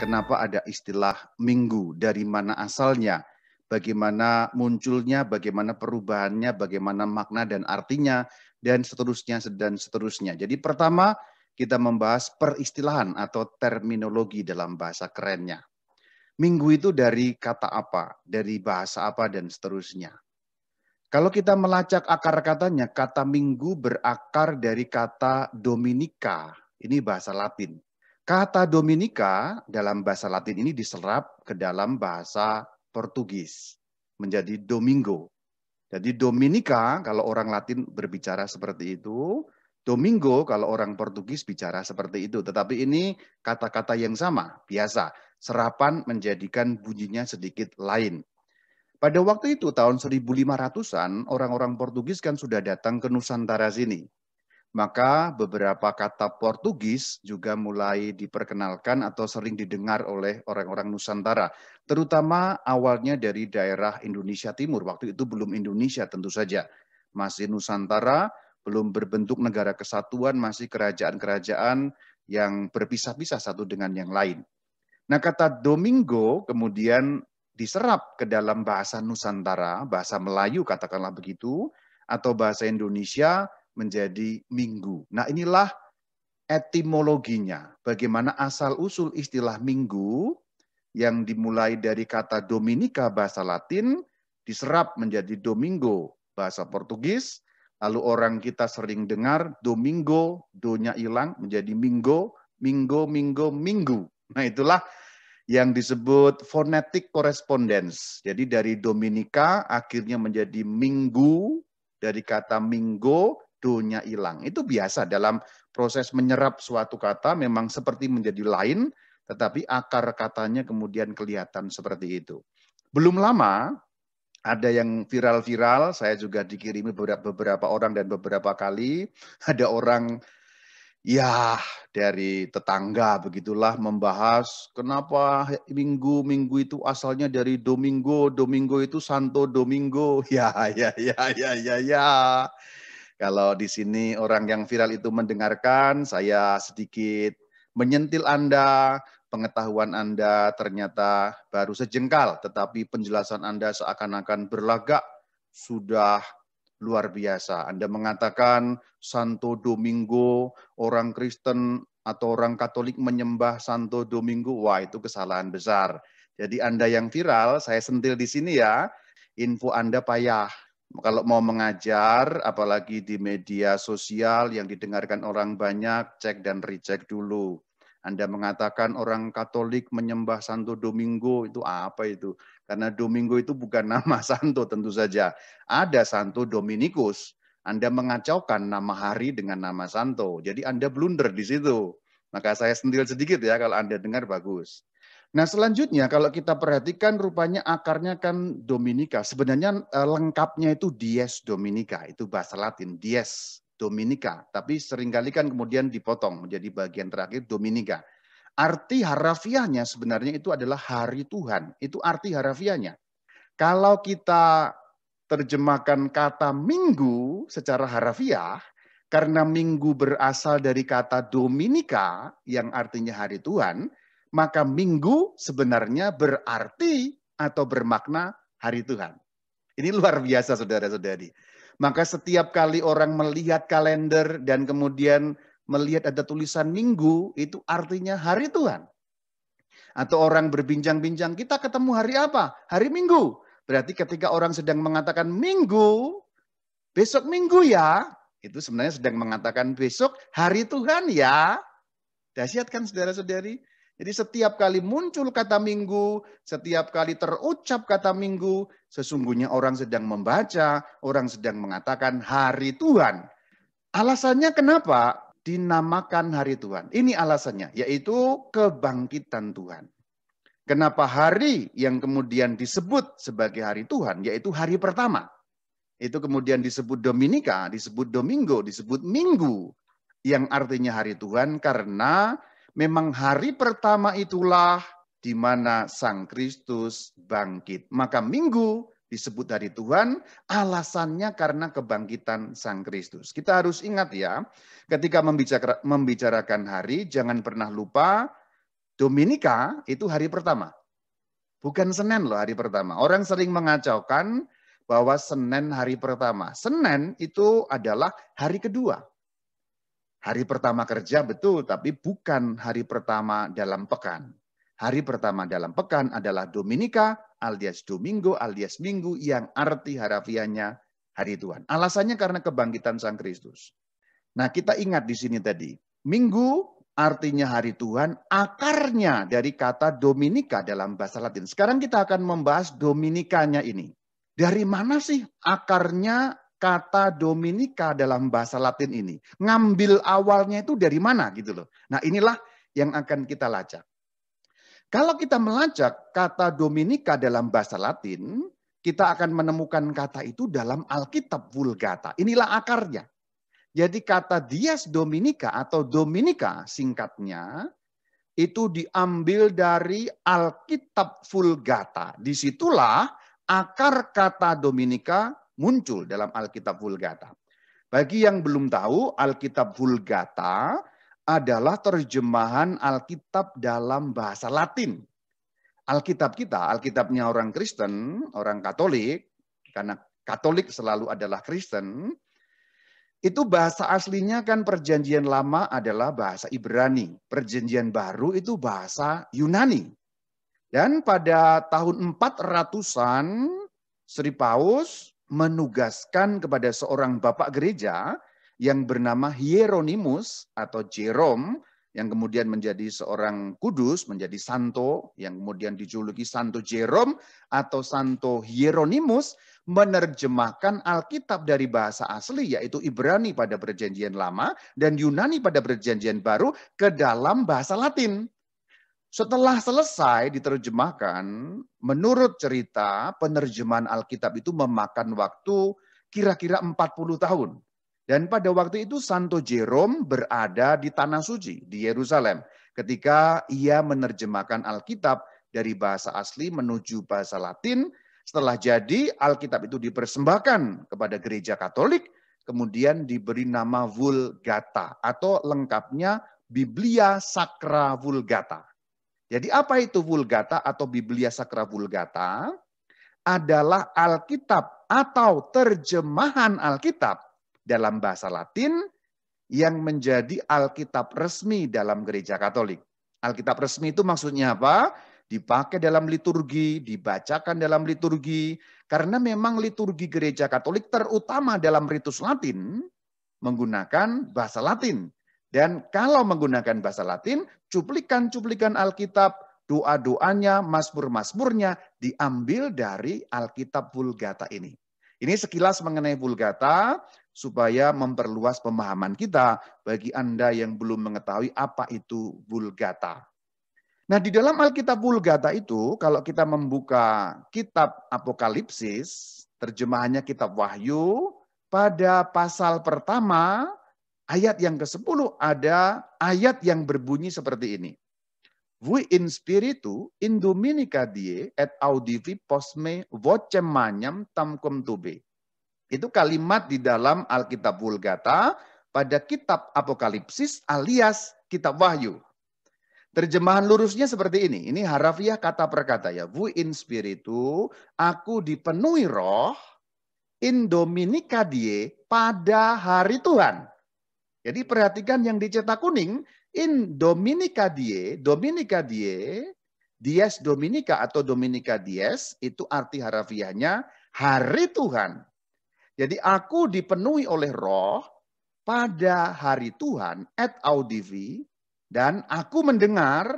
kenapa ada istilah minggu, dari mana asalnya, bagaimana munculnya, bagaimana perubahannya, bagaimana makna dan artinya, dan seterusnya, dan seterusnya. Jadi pertama, kita membahas peristilahan atau terminologi dalam bahasa kerennya. Minggu itu dari kata apa, dari bahasa apa, dan seterusnya. Kalau kita melacak akar katanya, kata minggu berakar dari kata dominica. Ini bahasa Latin. Kata Dominika dalam bahasa Latin ini diserap ke dalam bahasa Portugis menjadi Domingo. Jadi Dominika kalau orang Latin berbicara seperti itu, Domingo kalau orang Portugis bicara seperti itu. Tetapi ini kata-kata yang sama, biasa. Serapan menjadikan bunyinya sedikit lain. Pada waktu itu tahun 1500-an orang-orang Portugis kan sudah datang ke Nusantara sini maka beberapa kata Portugis juga mulai diperkenalkan atau sering didengar oleh orang-orang Nusantara, terutama awalnya dari daerah Indonesia Timur. Waktu itu belum Indonesia tentu saja, masih Nusantara, belum berbentuk negara kesatuan, masih kerajaan-kerajaan yang berpisah-pisah satu dengan yang lain. Nah, kata Domingo kemudian diserap ke dalam bahasa Nusantara, bahasa Melayu katakanlah begitu, atau bahasa Indonesia menjadi minggu. Nah inilah etimologinya. Bagaimana asal-usul istilah minggu yang dimulai dari kata Dominika bahasa Latin diserap menjadi Domingo bahasa Portugis. Lalu orang kita sering dengar Domingo, donya hilang menjadi Minggo, Minggo, Minggo, Minggu. Nah itulah yang disebut phonetic correspondence. Jadi dari Dominika akhirnya menjadi Minggu, dari kata Minggo do-nya hilang. Itu biasa dalam proses menyerap suatu kata memang seperti menjadi lain, tetapi akar katanya kemudian kelihatan seperti itu. Belum lama ada yang viral-viral, saya juga dikirimi beberapa, beberapa orang dan beberapa kali ada orang ya dari tetangga begitulah membahas kenapa minggu minggu itu asalnya dari domingo domingo itu santo domingo ya ya ya ya ya ya kalau di sini orang yang viral itu mendengarkan, saya sedikit menyentil Anda, pengetahuan Anda ternyata baru sejengkal, tetapi penjelasan Anda seakan-akan berlagak sudah luar biasa. Anda mengatakan Santo Domingo, orang Kristen atau orang Katolik menyembah Santo Domingo. Wah, itu kesalahan besar. Jadi Anda yang viral, saya sentil di sini ya, info Anda payah kalau mau mengajar, apalagi di media sosial yang didengarkan orang banyak, cek dan recheck dulu. Anda mengatakan orang Katolik menyembah Santo Domingo, itu apa itu? Karena Domingo itu bukan nama Santo tentu saja. Ada Santo Dominikus. Anda mengacaukan nama hari dengan nama Santo. Jadi Anda blunder di situ. Maka saya sendiri sedikit ya kalau Anda dengar bagus. Nah selanjutnya kalau kita perhatikan rupanya akarnya kan Dominika. Sebenarnya eh, lengkapnya itu Dies Dominica, itu bahasa Latin Dies Dominica. Tapi seringkali kan kemudian dipotong menjadi bagian terakhir Dominika. Arti harafiahnya sebenarnya itu adalah hari Tuhan. Itu arti harafiahnya. Kalau kita terjemahkan kata minggu secara harafiah, karena minggu berasal dari kata Dominika yang artinya hari Tuhan, maka minggu sebenarnya berarti atau bermakna hari Tuhan. Ini luar biasa saudara-saudari. Maka setiap kali orang melihat kalender dan kemudian melihat ada tulisan minggu, itu artinya hari Tuhan. Atau orang berbincang-bincang, kita ketemu hari apa? Hari Minggu. Berarti ketika orang sedang mengatakan minggu, besok minggu ya, itu sebenarnya sedang mengatakan besok hari Tuhan ya. Dahsyat kan saudara-saudari? Jadi setiap kali muncul kata minggu, setiap kali terucap kata minggu, sesungguhnya orang sedang membaca, orang sedang mengatakan hari Tuhan. Alasannya kenapa dinamakan hari Tuhan? Ini alasannya, yaitu kebangkitan Tuhan. Kenapa hari yang kemudian disebut sebagai hari Tuhan, yaitu hari pertama. Itu kemudian disebut Dominika, disebut Domingo, disebut Minggu. Yang artinya hari Tuhan karena Memang hari pertama itulah di mana Sang Kristus bangkit. Maka minggu disebut dari Tuhan, alasannya karena kebangkitan Sang Kristus. Kita harus ingat ya, ketika membicarakan hari, jangan pernah lupa Dominika itu hari pertama. Bukan Senin loh hari pertama. Orang sering mengacaukan bahwa Senin hari pertama. Senin itu adalah hari kedua. Hari pertama kerja betul, tapi bukan hari pertama dalam pekan. Hari pertama dalam pekan adalah Dominika alias Domingo alias Minggu yang arti harafianya hari Tuhan. Alasannya karena kebangkitan Sang Kristus. Nah kita ingat di sini tadi, Minggu artinya hari Tuhan, akarnya dari kata Dominika dalam bahasa Latin. Sekarang kita akan membahas Dominikanya ini. Dari mana sih akarnya kata Dominika dalam bahasa Latin ini. Ngambil awalnya itu dari mana gitu loh. Nah inilah yang akan kita lacak. Kalau kita melacak kata Dominika dalam bahasa Latin, kita akan menemukan kata itu dalam Alkitab Vulgata. Inilah akarnya. Jadi kata Dias Dominika atau Dominika singkatnya itu diambil dari Alkitab Vulgata. Disitulah akar kata Dominika muncul dalam Alkitab Vulgata. Bagi yang belum tahu, Alkitab Vulgata adalah terjemahan Alkitab dalam bahasa Latin. Alkitab kita, Alkitabnya orang Kristen, orang Katolik, karena Katolik selalu adalah Kristen, itu bahasa aslinya kan perjanjian lama adalah bahasa Ibrani. Perjanjian baru itu bahasa Yunani. Dan pada tahun 400-an Sri Paus menugaskan kepada seorang bapak gereja yang bernama Hieronymus atau Jerome yang kemudian menjadi seorang kudus, menjadi santo, yang kemudian dijuluki Santo Jerome atau Santo Hieronymus, menerjemahkan Alkitab dari bahasa asli, yaitu Ibrani pada perjanjian lama dan Yunani pada perjanjian baru, ke dalam bahasa Latin. Setelah selesai diterjemahkan, menurut cerita penerjemahan Alkitab itu memakan waktu kira-kira 40 tahun. Dan pada waktu itu Santo Jerome berada di Tanah Suci, di Yerusalem. Ketika ia menerjemahkan Alkitab dari bahasa asli menuju bahasa Latin, setelah jadi Alkitab itu dipersembahkan kepada gereja Katolik, kemudian diberi nama Vulgata atau lengkapnya Biblia Sacra Vulgata. Jadi apa itu Vulgata atau Biblia Sakra Vulgata? Adalah Alkitab atau terjemahan Alkitab dalam bahasa Latin yang menjadi Alkitab resmi dalam gereja Katolik. Alkitab resmi itu maksudnya apa? Dipakai dalam liturgi, dibacakan dalam liturgi. Karena memang liturgi gereja Katolik terutama dalam ritus Latin menggunakan bahasa Latin. Dan kalau menggunakan bahasa Latin, cuplikan-cuplikan Alkitab, doa-doanya, masmur-masmurnya diambil dari Alkitab Vulgata ini. Ini sekilas mengenai Vulgata supaya memperluas pemahaman kita bagi Anda yang belum mengetahui apa itu Vulgata. Nah, di dalam Alkitab Vulgata itu, kalau kita membuka kitab Apokalipsis, terjemahannya kitab Wahyu, pada pasal pertama ayat yang ke-10 ada ayat yang berbunyi seperti ini. Vui in spiritu in dominica die et audivi posme vocem maniam tamquam tube. Itu kalimat di dalam Alkitab Vulgata pada kitab Apokalipsis alias kitab Wahyu. Terjemahan lurusnya seperti ini. Ini harafiah kata per kata ya. Vui in spiritu, aku dipenuhi roh in dominica die pada hari Tuhan. Jadi perhatikan yang dicetak kuning, in Dominica die, Dominica die, dies Dominica atau Dominica dies, itu arti harafiahnya hari Tuhan. Jadi aku dipenuhi oleh roh pada hari Tuhan at audivi dan aku mendengar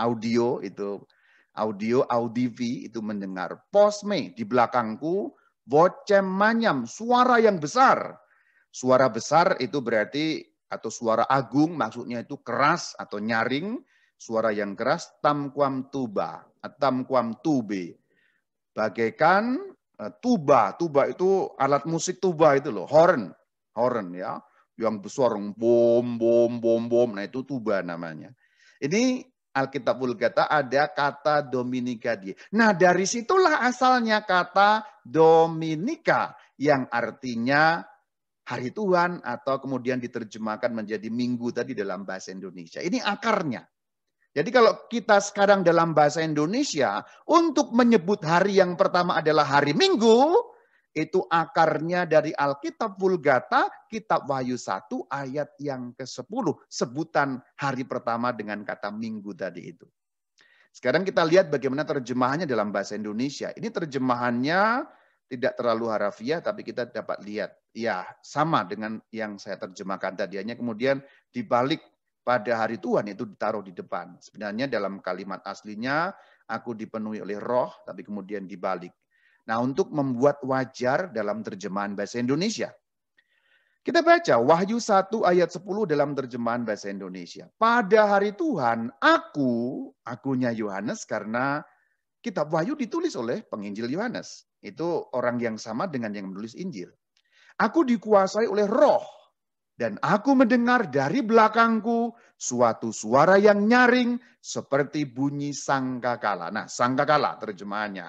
audio itu audio audivi itu mendengar posme di belakangku vocem manyam suara yang besar Suara besar itu berarti atau suara agung maksudnya itu keras atau nyaring, suara yang keras tamquam tuba, eh, tamquam tube. Bagaikan eh, tuba, tuba itu alat musik tuba itu loh, horn, horn ya, yang besar bom bom bom bom, nah itu tuba namanya. Ini Alkitab Gata ada kata Dominika di. Nah dari situlah asalnya kata Dominika yang artinya hari Tuhan atau kemudian diterjemahkan menjadi minggu tadi dalam bahasa Indonesia. Ini akarnya. Jadi kalau kita sekarang dalam bahasa Indonesia untuk menyebut hari yang pertama adalah hari Minggu, itu akarnya dari Alkitab Vulgata, Kitab Wahyu 1 ayat yang ke-10, sebutan hari pertama dengan kata Minggu tadi itu. Sekarang kita lihat bagaimana terjemahannya dalam bahasa Indonesia. Ini terjemahannya tidak terlalu harafiah, tapi kita dapat lihat. Ya, sama dengan yang saya terjemahkan tadi. Hanya kemudian dibalik pada hari Tuhan itu ditaruh di depan. Sebenarnya dalam kalimat aslinya, aku dipenuhi oleh roh, tapi kemudian dibalik. Nah, untuk membuat wajar dalam terjemahan bahasa Indonesia. Kita baca Wahyu 1 ayat 10 dalam terjemahan bahasa Indonesia. Pada hari Tuhan, aku, akunya Yohanes karena Kitab Wahyu ditulis oleh penginjil Yohanes. Itu orang yang sama dengan yang menulis Injil. Aku dikuasai oleh roh. Dan aku mendengar dari belakangku suatu suara yang nyaring seperti bunyi sangkakala. Nah, sangkakala terjemahannya.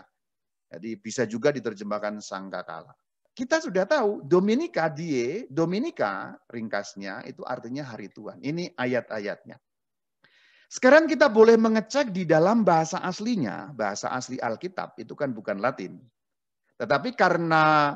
Jadi bisa juga diterjemahkan sangkakala. Kita sudah tahu Dominika die, Dominika ringkasnya itu artinya hari Tuhan. Ini ayat-ayatnya. Sekarang kita boleh mengecek di dalam bahasa aslinya, bahasa asli Alkitab itu kan bukan Latin. Tetapi karena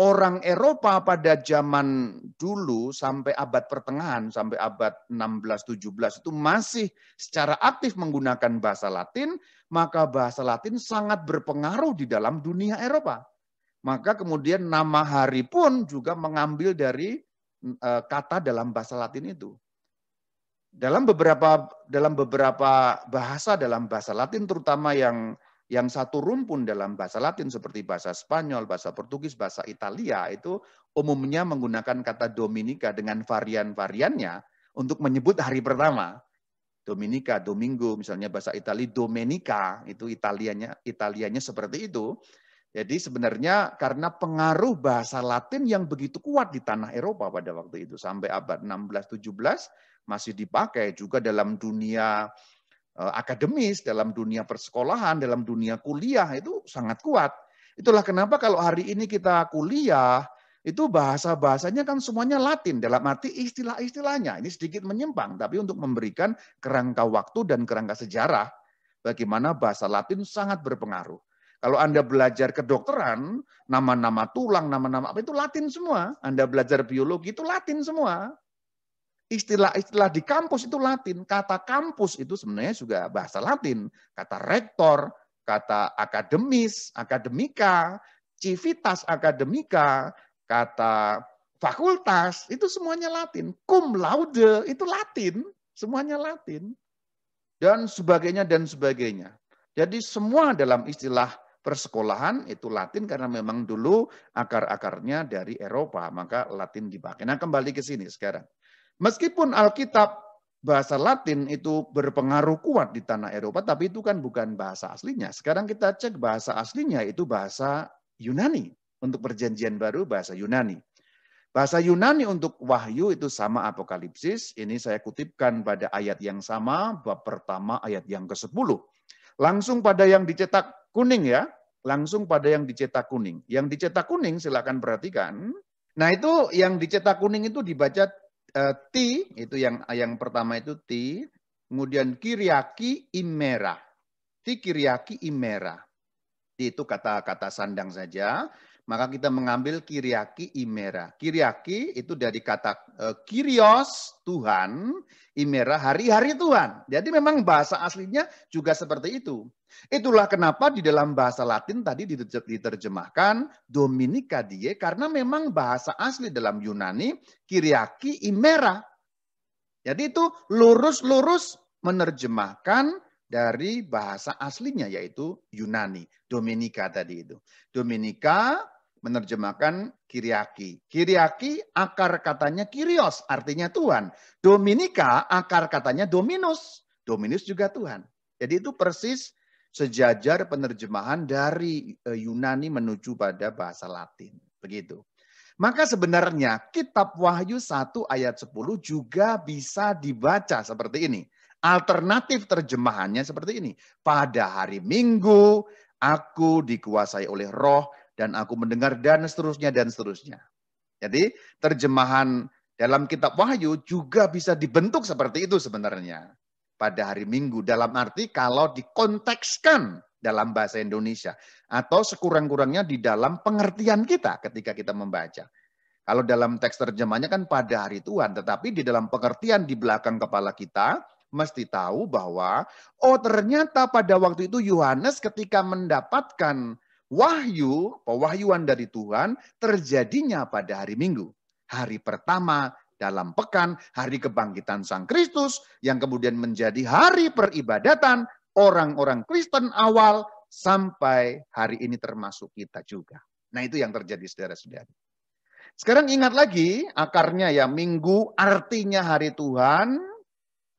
orang Eropa pada zaman dulu sampai abad pertengahan, sampai abad 16-17 itu masih secara aktif menggunakan bahasa Latin, maka bahasa Latin sangat berpengaruh di dalam dunia Eropa. Maka kemudian nama hari pun juga mengambil dari eh, kata dalam bahasa Latin itu dalam beberapa dalam beberapa bahasa dalam bahasa Latin terutama yang yang satu rumpun dalam bahasa Latin seperti bahasa Spanyol, bahasa Portugis, bahasa Italia itu umumnya menggunakan kata Dominika dengan varian-variannya untuk menyebut hari pertama. Dominika, Domingo, misalnya bahasa Italia Domenica, itu Italianya, Italianya seperti itu. Jadi sebenarnya karena pengaruh bahasa Latin yang begitu kuat di tanah Eropa pada waktu itu sampai abad 16-17, masih dipakai juga dalam dunia eh, akademis, dalam dunia persekolahan, dalam dunia kuliah itu sangat kuat. Itulah kenapa kalau hari ini kita kuliah, itu bahasa-bahasanya kan semuanya Latin dalam arti istilah-istilahnya. Ini sedikit menyimpang, tapi untuk memberikan kerangka waktu dan kerangka sejarah bagaimana bahasa Latin sangat berpengaruh. Kalau Anda belajar kedokteran, nama-nama tulang, nama-nama apa itu Latin semua. Anda belajar biologi itu Latin semua istilah-istilah di kampus itu Latin. Kata kampus itu sebenarnya juga bahasa Latin. Kata rektor, kata akademis, akademika, civitas akademika, kata fakultas, itu semuanya Latin. Cum laude itu Latin, semuanya Latin. Dan sebagainya, dan sebagainya. Jadi semua dalam istilah persekolahan itu Latin karena memang dulu akar-akarnya dari Eropa, maka Latin dipakai. Nah kembali ke sini sekarang. Meskipun Alkitab bahasa Latin itu berpengaruh kuat di tanah Eropa, tapi itu kan bukan bahasa aslinya. Sekarang kita cek bahasa aslinya itu bahasa Yunani. Untuk perjanjian baru bahasa Yunani. Bahasa Yunani untuk wahyu itu sama apokalipsis. Ini saya kutipkan pada ayat yang sama, bab pertama ayat yang ke-10. Langsung pada yang dicetak kuning ya, langsung pada yang dicetak kuning. Yang dicetak kuning silahkan perhatikan. Nah itu yang dicetak kuning itu dibaca uh, T itu yang yang pertama itu T, kemudian kiriaki imera. T kiriaki imera. T itu kata-kata sandang saja maka kita mengambil kiriaki imera. Kiriaki itu dari kata eh, kirios Tuhan, imera hari-hari Tuhan. Jadi memang bahasa aslinya juga seperti itu. Itulah kenapa di dalam bahasa Latin tadi diterjemahkan Dominica die karena memang bahasa asli dalam Yunani kiriaki imera. Jadi itu lurus-lurus menerjemahkan dari bahasa aslinya yaitu Yunani, Dominika tadi itu. Dominika menerjemahkan kiriaki. Kiriaki akar katanya kirios, artinya Tuhan. Dominika akar katanya dominus. Dominus juga Tuhan. Jadi itu persis sejajar penerjemahan dari eh, Yunani menuju pada bahasa Latin. Begitu. Maka sebenarnya kitab Wahyu 1 ayat 10 juga bisa dibaca seperti ini. Alternatif terjemahannya seperti ini. Pada hari Minggu aku dikuasai oleh roh dan aku mendengar dan seterusnya dan seterusnya. Jadi terjemahan dalam kitab Wahyu juga bisa dibentuk seperti itu sebenarnya pada hari Minggu dalam arti kalau dikontekskan dalam bahasa Indonesia atau sekurang-kurangnya di dalam pengertian kita ketika kita membaca. Kalau dalam teks terjemahnya kan pada hari Tuhan, tetapi di dalam pengertian di belakang kepala kita mesti tahu bahwa oh ternyata pada waktu itu Yohanes ketika mendapatkan wahyu, pewahyuan dari Tuhan terjadinya pada hari Minggu. Hari pertama dalam pekan, hari kebangkitan Sang Kristus yang kemudian menjadi hari peribadatan orang-orang Kristen awal sampai hari ini termasuk kita juga. Nah itu yang terjadi saudara-saudari. Sekarang ingat lagi akarnya ya minggu artinya hari Tuhan.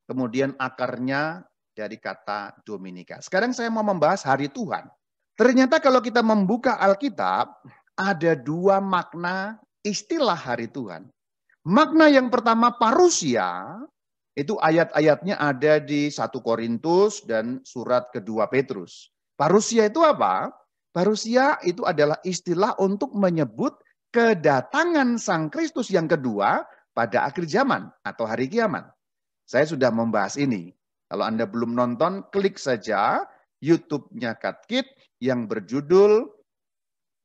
Kemudian akarnya dari kata Dominika. Sekarang saya mau membahas hari Tuhan. Ternyata kalau kita membuka Alkitab, ada dua makna istilah hari Tuhan. Makna yang pertama parusia, itu ayat-ayatnya ada di 1 Korintus dan surat kedua Petrus. Parusia itu apa? Parusia itu adalah istilah untuk menyebut kedatangan Sang Kristus yang kedua pada akhir zaman atau hari kiamat. Saya sudah membahas ini. Kalau Anda belum nonton, klik saja YouTube-nya Katkit yang berjudul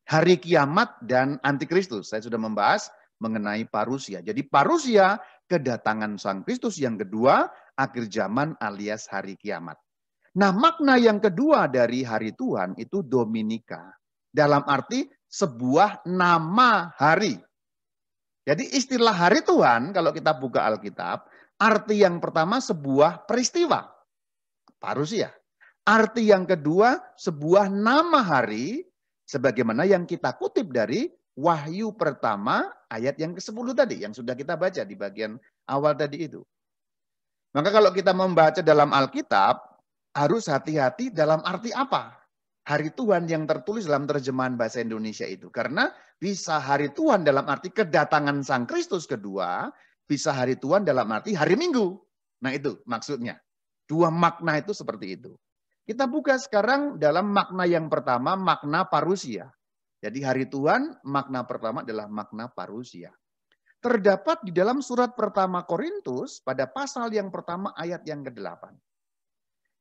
Hari Kiamat dan Antikristus. Saya sudah membahas mengenai parusia. Jadi parusia kedatangan Sang Kristus yang kedua, akhir zaman alias hari kiamat. Nah, makna yang kedua dari hari Tuhan itu Dominika. Dalam arti sebuah nama hari. Jadi istilah hari Tuhan kalau kita buka Alkitab, arti yang pertama sebuah peristiwa. Parusia. Arti yang kedua, sebuah nama hari sebagaimana yang kita kutip dari Wahyu pertama ayat yang ke-10 tadi yang sudah kita baca di bagian awal tadi itu. Maka kalau kita membaca dalam Alkitab harus hati-hati dalam arti apa? Hari Tuhan yang tertulis dalam terjemahan bahasa Indonesia itu. Karena bisa hari Tuhan dalam arti kedatangan Sang Kristus kedua, bisa hari Tuhan dalam arti hari Minggu. Nah itu maksudnya. Dua makna itu seperti itu. Kita buka sekarang dalam makna yang pertama, makna parusia. Jadi hari Tuhan, makna pertama adalah makna parusia. Terdapat di dalam surat pertama Korintus pada pasal yang pertama ayat yang ke-8.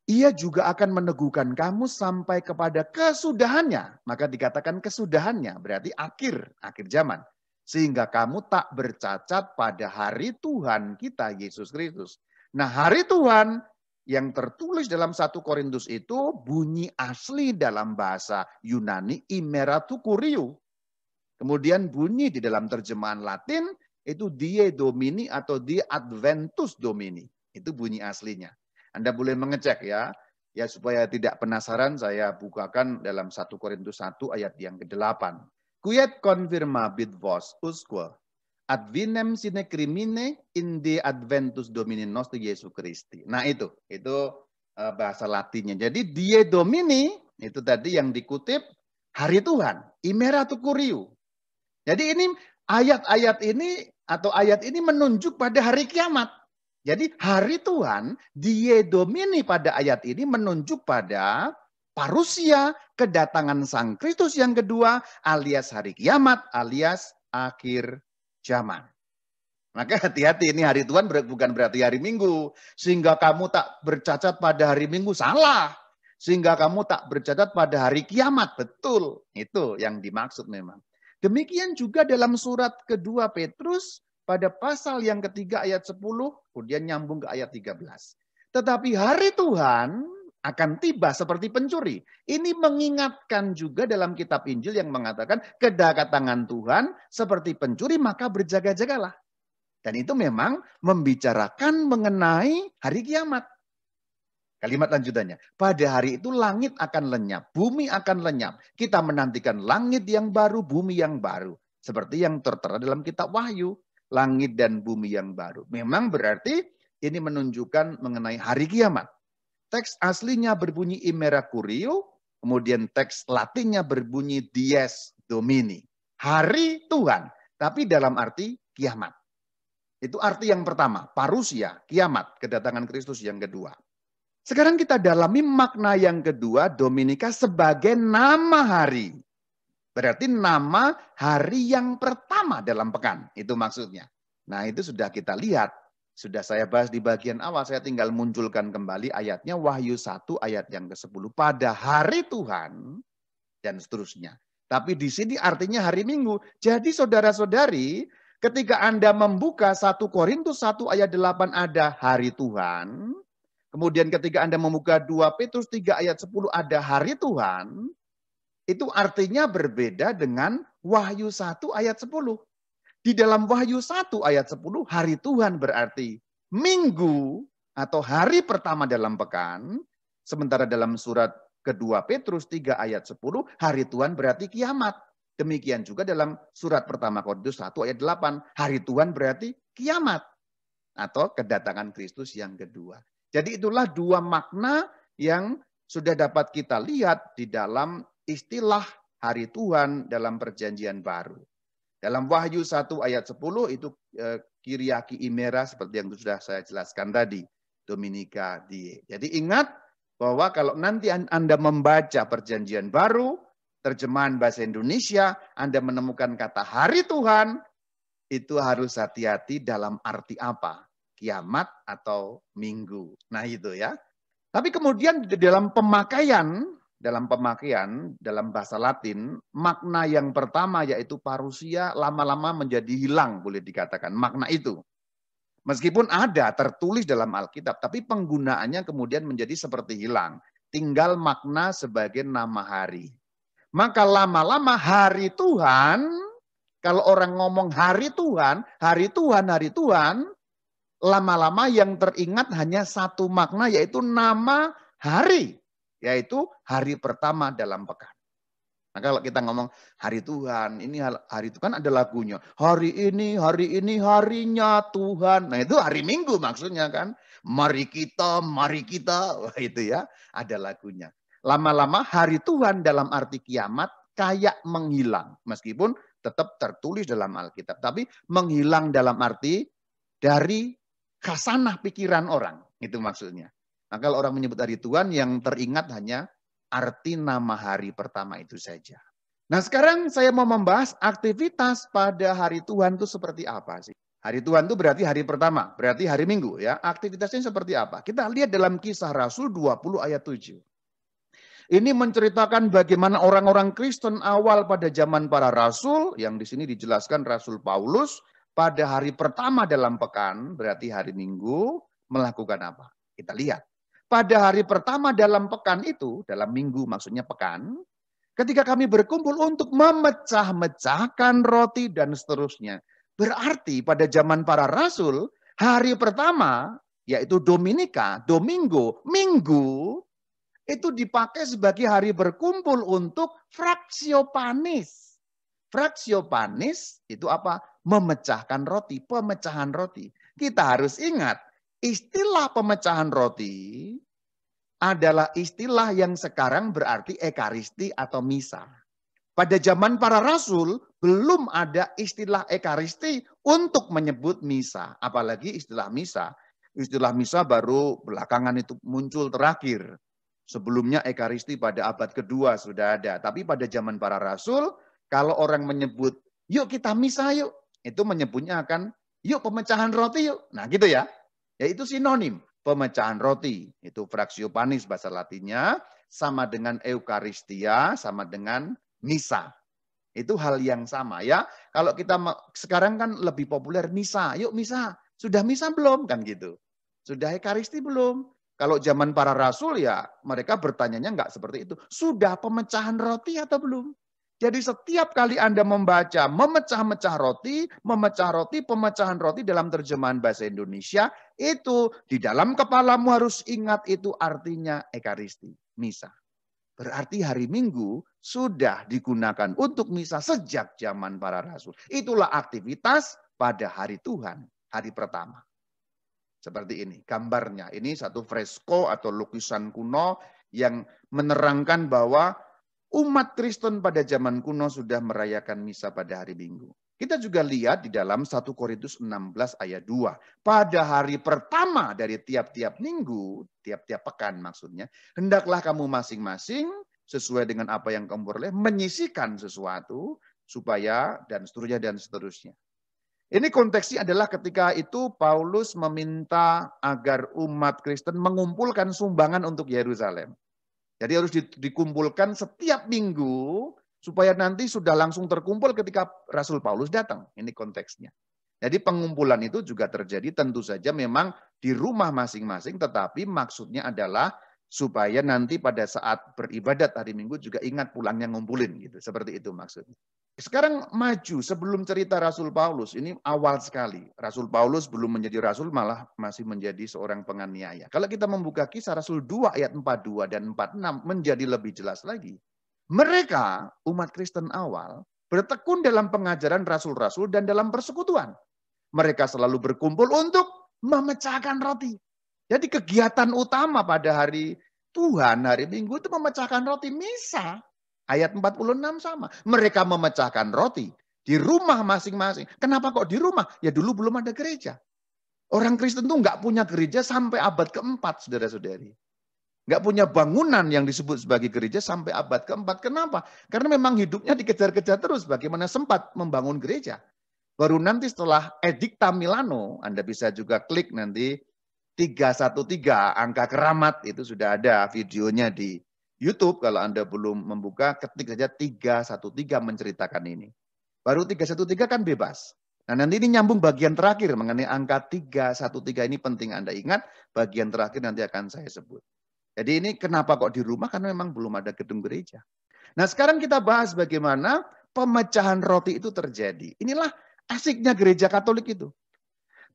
Ia juga akan meneguhkan kamu sampai kepada kesudahannya. Maka dikatakan kesudahannya, berarti akhir, akhir zaman. Sehingga kamu tak bercacat pada hari Tuhan kita, Yesus Kristus. Nah hari Tuhan yang tertulis dalam satu Korintus itu bunyi asli dalam bahasa Yunani kuriu. Kemudian bunyi di dalam terjemahan Latin itu die domini atau die adventus domini. Itu bunyi aslinya. Anda boleh mengecek ya. Ya supaya tidak penasaran saya bukakan dalam satu Korintus 1 ayat yang ke-8. Quiet bit vos usque ad sine crimine in the adventus domini nostri Yesus Kristi. Nah itu, itu eh, bahasa latinnya. Jadi die domini itu tadi yang dikutip hari Tuhan, Imera kuriu. Jadi ini ayat-ayat ini atau ayat ini menunjuk pada hari kiamat. Jadi hari Tuhan, die domini pada ayat ini menunjuk pada parusia kedatangan Sang Kristus yang kedua alias hari kiamat alias akhir zaman. Maka hati-hati ini hari Tuhan bukan berarti hari Minggu. Sehingga kamu tak bercacat pada hari Minggu. Salah. Sehingga kamu tak bercacat pada hari kiamat. Betul. Itu yang dimaksud memang. Demikian juga dalam surat kedua Petrus pada pasal yang ketiga ayat 10. Kemudian nyambung ke ayat 13. Tetapi hari Tuhan akan tiba seperti pencuri. Ini mengingatkan juga dalam kitab Injil yang mengatakan kedatangan Tuhan seperti pencuri maka berjaga-jagalah. Dan itu memang membicarakan mengenai hari kiamat. Kalimat lanjutannya, pada hari itu langit akan lenyap, bumi akan lenyap. Kita menantikan langit yang baru, bumi yang baru. Seperti yang tertera dalam kitab Wahyu, langit dan bumi yang baru. Memang berarti ini menunjukkan mengenai hari kiamat. Teks aslinya berbunyi imera curio, kemudian teks latinnya berbunyi dies domini. Hari Tuhan, tapi dalam arti kiamat. Itu arti yang pertama, parusia, kiamat, kedatangan Kristus yang kedua. Sekarang kita dalami makna yang kedua, Dominika sebagai nama hari. Berarti nama hari yang pertama dalam pekan, itu maksudnya. Nah itu sudah kita lihat sudah saya bahas di bagian awal, saya tinggal munculkan kembali ayatnya Wahyu 1 ayat yang ke-10. Pada hari Tuhan dan seterusnya. Tapi di sini artinya hari Minggu. Jadi saudara-saudari, ketika Anda membuka 1 Korintus 1 ayat 8 ada hari Tuhan. Kemudian ketika Anda membuka 2 Petrus 3 ayat 10 ada hari Tuhan. Itu artinya berbeda dengan Wahyu 1 ayat 10. Di dalam Wahyu 1 ayat 10, hari Tuhan berarti minggu atau hari pertama dalam pekan. Sementara dalam surat kedua Petrus 3 ayat 10, hari Tuhan berarti kiamat. Demikian juga dalam surat pertama Korintus 1 ayat 8, hari Tuhan berarti kiamat. Atau kedatangan Kristus yang kedua. Jadi itulah dua makna yang sudah dapat kita lihat di dalam istilah hari Tuhan dalam perjanjian baru. Dalam Wahyu 1 ayat 10 itu eh, kiriaki imera seperti yang sudah saya jelaskan tadi. Dominika die. Jadi ingat bahwa kalau nanti Anda membaca perjanjian baru, terjemahan bahasa Indonesia, Anda menemukan kata hari Tuhan, itu harus hati-hati dalam arti apa? Kiamat atau minggu. Nah itu ya. Tapi kemudian di dalam pemakaian dalam pemakaian dalam bahasa Latin makna yang pertama yaitu parusia lama-lama menjadi hilang boleh dikatakan makna itu. Meskipun ada tertulis dalam Alkitab tapi penggunaannya kemudian menjadi seperti hilang, tinggal makna sebagai nama hari. Maka lama-lama hari Tuhan kalau orang ngomong hari Tuhan, hari Tuhan, hari Tuhan, lama-lama yang teringat hanya satu makna yaitu nama hari yaitu hari pertama dalam pekan. Nah, kalau kita ngomong hari Tuhan, ini hari itu kan ada lagunya. Hari ini, hari ini, harinya Tuhan. Nah itu hari Minggu maksudnya kan. Mari kita, mari kita. Wah, itu ya, ada lagunya. Lama-lama hari Tuhan dalam arti kiamat kayak menghilang. Meskipun tetap tertulis dalam Alkitab. Tapi menghilang dalam arti dari khasanah pikiran orang. Itu maksudnya. Nah, kalau orang menyebut hari Tuhan yang teringat hanya arti nama hari pertama itu saja. Nah, sekarang saya mau membahas aktivitas pada hari Tuhan itu seperti apa sih? Hari Tuhan itu berarti hari pertama, berarti hari Minggu ya. Aktivitasnya seperti apa? Kita lihat dalam kisah Rasul 20 ayat 7. Ini menceritakan bagaimana orang-orang Kristen awal pada zaman para rasul, yang di sini dijelaskan Rasul Paulus, pada hari pertama dalam pekan, berarti hari Minggu, melakukan apa? Kita lihat pada hari pertama dalam pekan itu, dalam minggu maksudnya pekan, ketika kami berkumpul untuk memecah-mecahkan roti dan seterusnya. Berarti pada zaman para rasul, hari pertama yaitu Dominika, Domingo, Minggu, itu dipakai sebagai hari berkumpul untuk fraksio panis. Fraksio panis itu apa? Memecahkan roti, pemecahan roti. Kita harus ingat, Istilah pemecahan roti adalah istilah yang sekarang berarti ekaristi atau misa. Pada zaman para rasul belum ada istilah ekaristi untuk menyebut misa, apalagi istilah misa. Istilah misa baru belakangan itu muncul terakhir. Sebelumnya ekaristi pada abad kedua sudah ada, tapi pada zaman para rasul kalau orang menyebut yuk kita misa yuk, itu menyebutnya akan yuk pemecahan roti yuk. Nah gitu ya yaitu sinonim pemecahan roti. Itu fraksio panis bahasa latinnya, sama dengan eukaristia, sama dengan misa. Itu hal yang sama ya. Kalau kita sekarang kan lebih populer misa. Yuk misa. Sudah misa belum kan gitu. Sudah ekaristi belum? Kalau zaman para rasul ya mereka bertanyanya nggak seperti itu. Sudah pemecahan roti atau belum? Jadi setiap kali Anda membaca memecah-mecah roti, memecah roti, pemecahan roti dalam terjemahan bahasa Indonesia, itu di dalam kepalamu harus ingat itu artinya Ekaristi, Misa. Berarti hari Minggu sudah digunakan untuk Misa sejak zaman para rasul. Itulah aktivitas pada hari Tuhan, hari pertama. Seperti ini gambarnya. Ini satu fresko atau lukisan kuno yang menerangkan bahwa Umat Kristen pada zaman kuno sudah merayakan misa pada hari Minggu. Kita juga lihat di dalam 1 Korintus 16 ayat 2. Pada hari pertama dari tiap-tiap minggu, tiap-tiap pekan maksudnya, hendaklah kamu masing-masing sesuai dengan apa yang kamu boleh menyisikan sesuatu supaya dan seterusnya dan seterusnya. Ini konteksnya adalah ketika itu Paulus meminta agar umat Kristen mengumpulkan sumbangan untuk Yerusalem. Jadi harus di, dikumpulkan setiap minggu supaya nanti sudah langsung terkumpul ketika Rasul Paulus datang. Ini konteksnya. Jadi pengumpulan itu juga terjadi tentu saja memang di rumah masing-masing tetapi maksudnya adalah supaya nanti pada saat beribadat hari Minggu juga ingat pulangnya ngumpulin gitu. Seperti itu maksudnya. Sekarang maju sebelum cerita Rasul Paulus, ini awal sekali. Rasul Paulus belum menjadi rasul malah masih menjadi seorang penganiaya. Kalau kita membuka kisah Rasul 2 ayat 42 dan 46 menjadi lebih jelas lagi. Mereka umat Kristen awal bertekun dalam pengajaran rasul-rasul dan dalam persekutuan. Mereka selalu berkumpul untuk memecahkan roti. Jadi kegiatan utama pada hari Tuhan, hari Minggu itu memecahkan roti misa. Ayat 46 sama. Mereka memecahkan roti di rumah masing-masing. Kenapa kok di rumah? Ya dulu belum ada gereja. Orang Kristen tuh nggak punya gereja sampai abad keempat, saudara-saudari. Nggak punya bangunan yang disebut sebagai gereja sampai abad keempat. Kenapa? Karena memang hidupnya dikejar-kejar terus. Bagaimana sempat membangun gereja? Baru nanti setelah Edikta Milano, Anda bisa juga klik nanti 313 angka keramat itu sudah ada videonya di YouTube kalau Anda belum membuka ketik saja 313 menceritakan ini. Baru 313 kan bebas. Nah, nanti ini nyambung bagian terakhir mengenai angka 313 ini penting Anda ingat, bagian terakhir nanti akan saya sebut. Jadi ini kenapa kok di rumah karena memang belum ada gedung gereja. Nah, sekarang kita bahas bagaimana pemecahan roti itu terjadi. Inilah asiknya gereja Katolik itu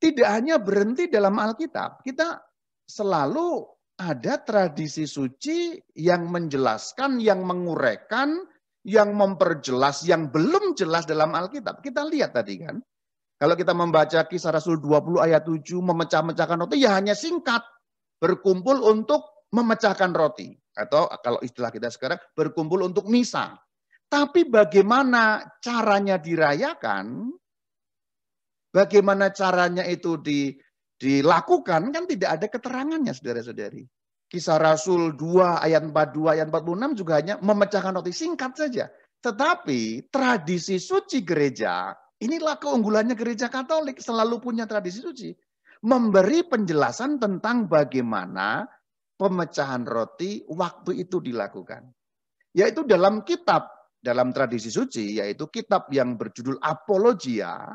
tidak hanya berhenti dalam Alkitab, kita selalu ada tradisi suci yang menjelaskan, yang menguraikan, yang memperjelas, yang belum jelas dalam Alkitab. Kita lihat tadi kan, kalau kita membaca kisah Rasul 20 ayat 7, memecah-mecahkan roti, ya hanya singkat. Berkumpul untuk memecahkan roti. Atau kalau istilah kita sekarang, berkumpul untuk misa. Tapi bagaimana caranya dirayakan, Bagaimana caranya itu di, dilakukan kan tidak ada keterangannya saudara-saudari. Kisah Rasul 2 ayat 42 ayat 46 juga hanya memecahkan roti singkat saja. Tetapi tradisi suci gereja, inilah keunggulannya gereja Katolik selalu punya tradisi suci. Memberi penjelasan tentang bagaimana pemecahan roti waktu itu dilakukan. Yaitu dalam kitab, dalam tradisi suci, yaitu kitab yang berjudul Apologia,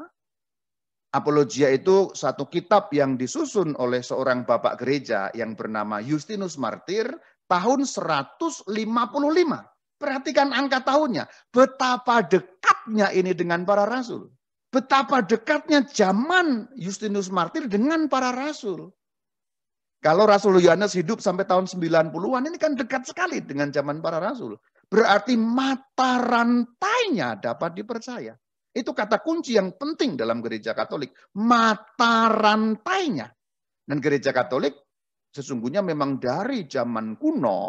Apologia itu satu kitab yang disusun oleh seorang bapak gereja yang bernama Justinus Martir tahun 155. Perhatikan angka tahunnya. Betapa dekatnya ini dengan para rasul. Betapa dekatnya zaman Justinus Martir dengan para rasul. Kalau Rasul Yohanes hidup sampai tahun 90-an ini kan dekat sekali dengan zaman para rasul. Berarti mata rantainya dapat dipercaya. Itu kata kunci yang penting dalam gereja Katolik. Mata rantainya. Dan gereja Katolik sesungguhnya memang dari zaman kuno,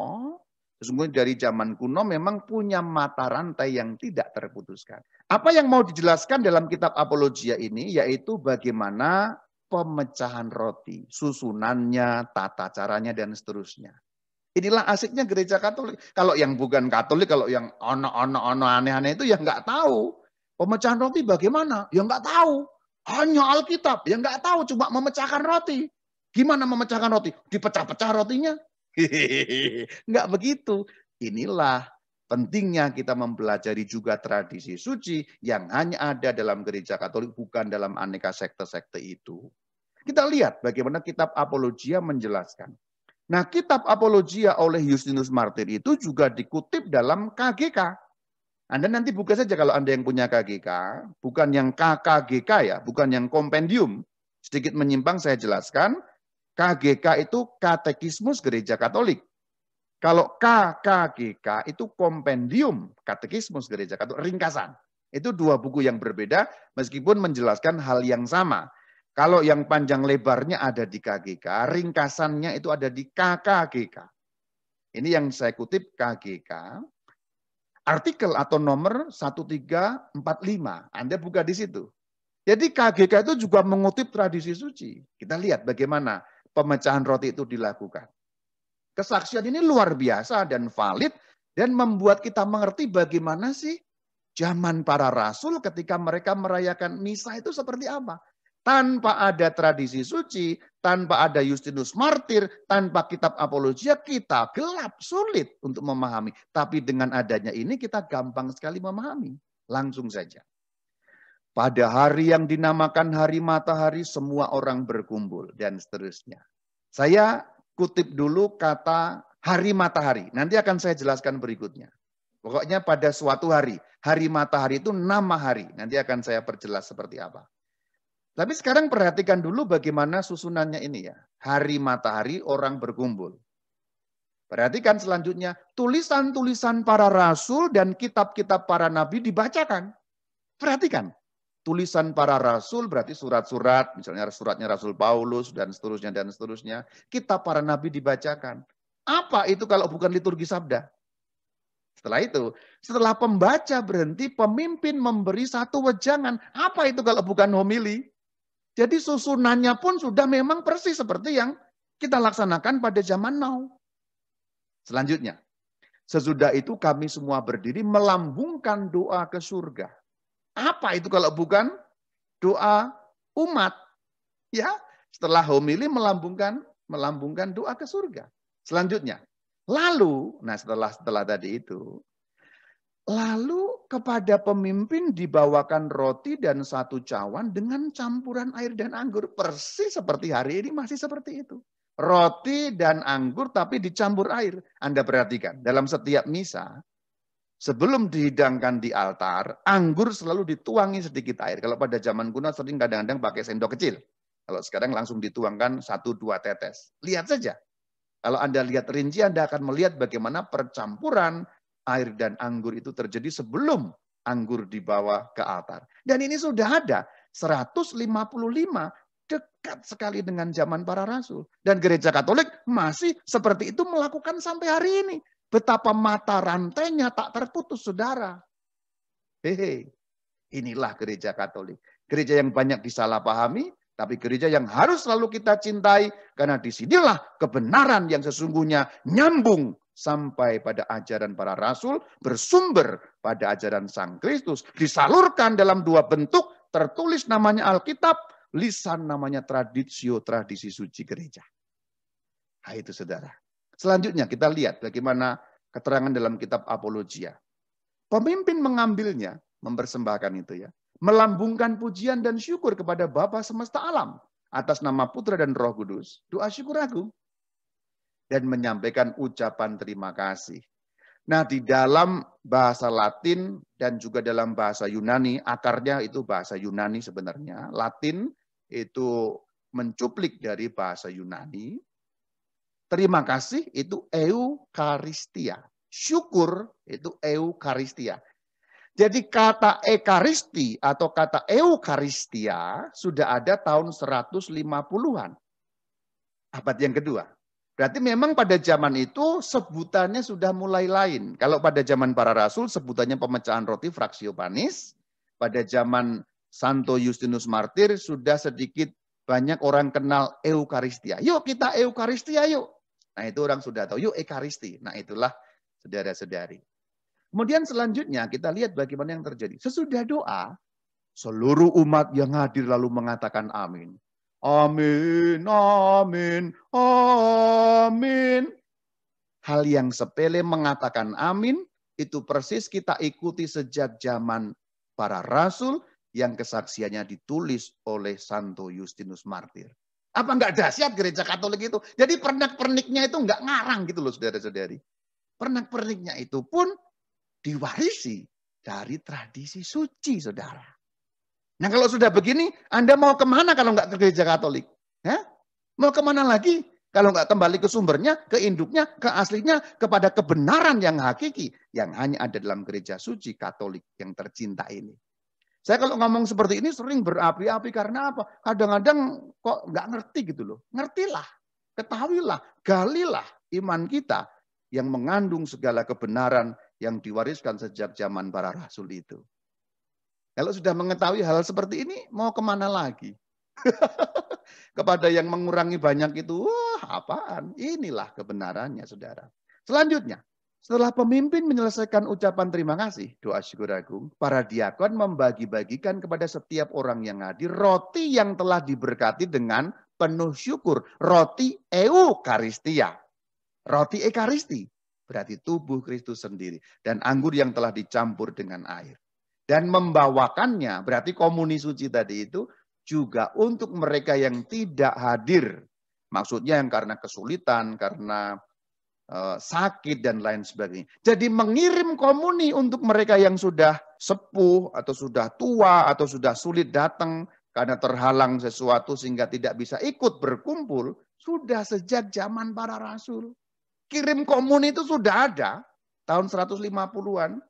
sesungguhnya dari zaman kuno memang punya mata rantai yang tidak terputuskan. Apa yang mau dijelaskan dalam kitab Apologia ini yaitu bagaimana pemecahan roti, susunannya, tata caranya, dan seterusnya. Inilah asiknya gereja Katolik. Kalau yang bukan Katolik, kalau yang ono-ono ono aneh-aneh itu ya nggak tahu. Pemecahan roti bagaimana? Ya nggak tahu. Hanya Alkitab. Ya nggak tahu, cuma memecahkan roti. Gimana memecahkan roti? Dipecah-pecah rotinya. Nggak begitu. Inilah pentingnya kita mempelajari juga tradisi suci yang hanya ada dalam gereja Katolik, bukan dalam aneka sekte-sekte itu. Kita lihat bagaimana kitab Apologia menjelaskan. Nah, kitab Apologia oleh Justinus Martyr itu juga dikutip dalam KGK. Anda nanti buka saja kalau Anda yang punya KGK, bukan yang KKGK ya, bukan yang kompendium. Sedikit menyimpang saya jelaskan, KGK itu Katekismus Gereja Katolik. Kalau KKGK itu kompendium Katekismus Gereja Katolik, ringkasan. Itu dua buku yang berbeda meskipun menjelaskan hal yang sama. Kalau yang panjang lebarnya ada di KGK, ringkasannya itu ada di KKGK. Ini yang saya kutip KGK, artikel atau nomor 1345. Anda buka di situ. Jadi KGK itu juga mengutip tradisi suci. Kita lihat bagaimana pemecahan roti itu dilakukan. Kesaksian ini luar biasa dan valid dan membuat kita mengerti bagaimana sih zaman para rasul ketika mereka merayakan misa itu seperti apa tanpa ada tradisi suci, tanpa ada Justinus Martir, tanpa kitab apologia, kita gelap, sulit untuk memahami. Tapi dengan adanya ini kita gampang sekali memahami. Langsung saja. Pada hari yang dinamakan hari matahari, semua orang berkumpul dan seterusnya. Saya kutip dulu kata hari matahari. Nanti akan saya jelaskan berikutnya. Pokoknya pada suatu hari, hari matahari itu nama hari. Nanti akan saya perjelas seperti apa. Tapi sekarang perhatikan dulu bagaimana susunannya ini ya. Hari matahari orang berkumpul. Perhatikan selanjutnya, tulisan-tulisan para rasul dan kitab-kitab para nabi dibacakan. Perhatikan, tulisan para rasul berarti surat-surat, misalnya suratnya Rasul Paulus dan seterusnya dan seterusnya, kitab para nabi dibacakan. Apa itu kalau bukan liturgi sabda? Setelah itu, setelah pembaca berhenti, pemimpin memberi satu wejangan. Apa itu kalau bukan homili? Jadi susunannya pun sudah memang persis seperti yang kita laksanakan pada zaman now. Selanjutnya, sesudah itu kami semua berdiri melambungkan doa ke surga. Apa itu kalau bukan doa umat? Ya, setelah homili melambungkan melambungkan doa ke surga. Selanjutnya, lalu, nah setelah setelah tadi itu, Lalu kepada pemimpin dibawakan roti dan satu cawan dengan campuran air dan anggur. Persis seperti hari ini masih seperti itu. Roti dan anggur tapi dicampur air. Anda perhatikan dalam setiap misa sebelum dihidangkan di altar, anggur selalu dituangi sedikit air. Kalau pada zaman kuno sering kadang-kadang pakai sendok kecil. Kalau sekarang langsung dituangkan satu dua tetes. Lihat saja. Kalau Anda lihat rinci, Anda akan melihat bagaimana percampuran air dan anggur itu terjadi sebelum anggur dibawa ke altar. Dan ini sudah ada 155 dekat sekali dengan zaman para rasul. Dan gereja Katolik masih seperti itu melakukan sampai hari ini. Betapa mata rantainya tak terputus, saudara. Hehe, inilah gereja Katolik. Gereja yang banyak disalahpahami, tapi gereja yang harus selalu kita cintai karena disinilah kebenaran yang sesungguhnya nyambung sampai pada ajaran para rasul, bersumber pada ajaran Sang Kristus, disalurkan dalam dua bentuk, tertulis namanya Alkitab, lisan namanya tradisio, tradisi suci gereja. Nah, itu saudara. Selanjutnya kita lihat bagaimana keterangan dalam kitab Apologia. Pemimpin mengambilnya, mempersembahkan itu ya. Melambungkan pujian dan syukur kepada Bapa semesta alam atas nama Putra dan Roh Kudus. Doa syukur aku dan menyampaikan ucapan terima kasih. Nah, di dalam bahasa Latin dan juga dalam bahasa Yunani, akarnya itu bahasa Yunani sebenarnya. Latin itu mencuplik dari bahasa Yunani. Terima kasih itu eukaristia. Syukur itu eukaristia. Jadi kata ekaristi atau kata eukaristia sudah ada tahun 150-an. Abad yang kedua. Berarti memang pada zaman itu sebutannya sudah mulai lain. Kalau pada zaman para rasul sebutannya pemecahan roti fraksio panis, pada zaman Santo Justinus Martir sudah sedikit banyak orang kenal Eukaristia. Yuk kita Eukaristia yuk. Nah itu orang sudah tahu, yuk Ekaristi. Nah itulah saudara-saudari. Kemudian selanjutnya kita lihat bagaimana yang terjadi. Sesudah doa, seluruh umat yang hadir lalu mengatakan amin. Amin, amin, amin. Hal yang sepele mengatakan amin, itu persis kita ikuti sejak zaman para rasul yang kesaksiannya ditulis oleh Santo Justinus Martir. Apa enggak dahsyat gereja Katolik itu? Jadi pernak-perniknya itu enggak ngarang gitu loh saudara-saudari. Pernak-perniknya itu pun diwarisi dari tradisi suci saudara. Nah kalau sudah begini, Anda mau kemana kalau nggak ke gereja Katolik? Ya? Mau kemana lagi? Kalau nggak kembali ke sumbernya, ke induknya, ke aslinya, kepada kebenaran yang hakiki. Yang hanya ada dalam gereja suci Katolik yang tercinta ini. Saya kalau ngomong seperti ini sering berapi-api karena apa? Kadang-kadang kok nggak ngerti gitu loh. Ngertilah, ketahuilah, galilah iman kita yang mengandung segala kebenaran yang diwariskan sejak zaman para rasul itu. Kalau sudah mengetahui hal seperti ini, mau kemana lagi? Kepada yang mengurangi banyak itu, wah apaan? Inilah kebenarannya, saudara. Selanjutnya, setelah pemimpin menyelesaikan ucapan terima kasih, doa syukur agung, para diakon membagi-bagikan kepada setiap orang yang hadir roti yang telah diberkati dengan penuh syukur. Roti eukaristia. Roti ekaristi. Berarti tubuh Kristus sendiri. Dan anggur yang telah dicampur dengan air dan membawakannya. Berarti komuni suci tadi itu juga untuk mereka yang tidak hadir. Maksudnya yang karena kesulitan, karena e, sakit dan lain sebagainya. Jadi mengirim komuni untuk mereka yang sudah sepuh atau sudah tua atau sudah sulit datang karena terhalang sesuatu sehingga tidak bisa ikut berkumpul sudah sejak zaman para rasul. Kirim komuni itu sudah ada tahun 150-an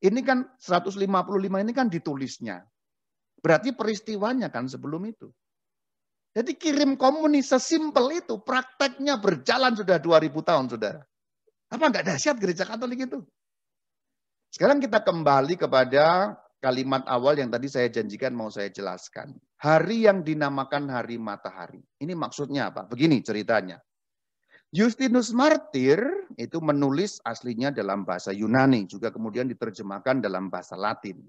ini kan 155 ini kan ditulisnya. Berarti peristiwanya kan sebelum itu. Jadi kirim komunis sesimpel itu prakteknya berjalan sudah 2000 tahun saudara. Apa nggak dahsyat gereja Katolik itu? Sekarang kita kembali kepada kalimat awal yang tadi saya janjikan mau saya jelaskan. Hari yang dinamakan hari matahari. Ini maksudnya apa? Begini ceritanya. Justinus Martir itu menulis aslinya dalam bahasa Yunani, juga kemudian diterjemahkan dalam bahasa Latin.